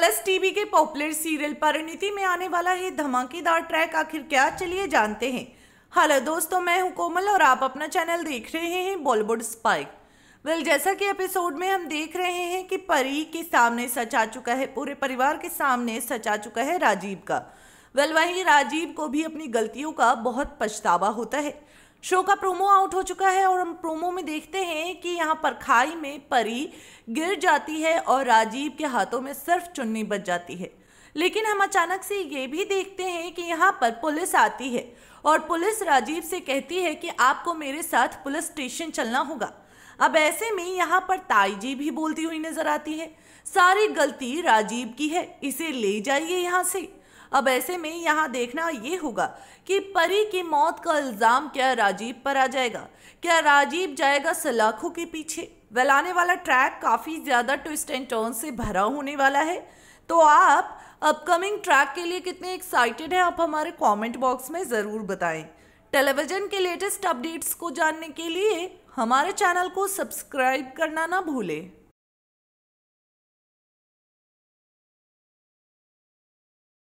colours TV के popular serial Parineeti में आने वाला ये धमाकेदार ट्रैक आखिर क्या चलिए जानते हैं हेलो दोस्तों मैं हूं कोमल और आप अपना चैनल देख रहे हैं बॉलीवुड स्पाइक वेल जैसा कि एपिसोड में हम देख रहे हैं कि परी के सामने सच आ चुका है पूरे परिवार के सामने सच आ चुका है राजीव का वेल वहीं राजीव को भी अपनी गलतियों का बहुत पछतावा होता है शो का प्रोमो आउट हो चुका है और हम प्रोमो में देखते हैं कि यहाँ पर खाई में परी गिर जाती है और राजीव के हाथों में सिर्फ चुन्नी बच जाती है लेकिन हम अचानक से ये भी देखते हैं कि यहाँ पर पुलिस आती है और पुलिस राजीव से कहती है कि आपको मेरे साथ पुलिस स्टेशन चलना होगा अब ऐसे में यहाँ पर ताई जी भी बोलती हुई नजर आती है सारी गलती राजीव की है इसे ले जाइए यहाँ से अब ऐसे में यहाँ देखना ये होगा कि परी की मौत का इल्ज़ाम क्या राजीव पर आ जाएगा क्या राजीव जाएगा सलाखों के पीछे वेल आने वाला ट्रैक काफ़ी ज़्यादा ट्विस्ट एंड टर्न से भरा होने वाला है तो आप अपकमिंग ट्रैक के लिए कितने एक्साइटेड हैं आप हमारे कमेंट बॉक्स में ज़रूर बताएं टेलीविज़न के लेटेस्ट अपडेट्स को जानने के लिए हमारे चैनल को सब्सक्राइब करना ना भूलें